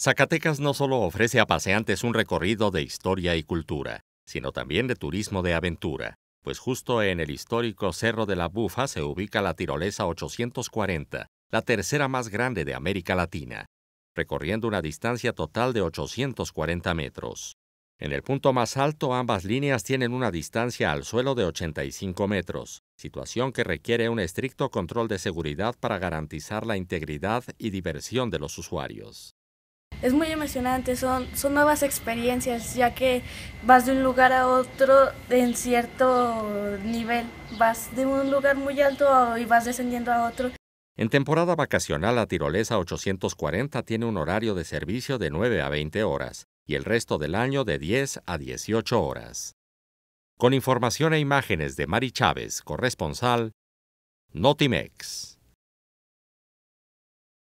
Zacatecas no solo ofrece a paseantes un recorrido de historia y cultura, sino también de turismo de aventura, pues justo en el histórico Cerro de la Bufa se ubica la tirolesa 840, la tercera más grande de América Latina, recorriendo una distancia total de 840 metros. En el punto más alto ambas líneas tienen una distancia al suelo de 85 metros, situación que requiere un estricto control de seguridad para garantizar la integridad y diversión de los usuarios. Es muy emocionante, son, nuevas experiencias, ya que vas de un lugar a otro en cierto nivel, vas de un lugar muy alto y vas descendiendo a otro. En temporada vacacional, la tirolesa 840 tiene un horario de servicio de 9 a 20 horas y el resto del año de 10 a 18 horas. Con información e imágenes de Mari Chávez, corresponsal, Notimex.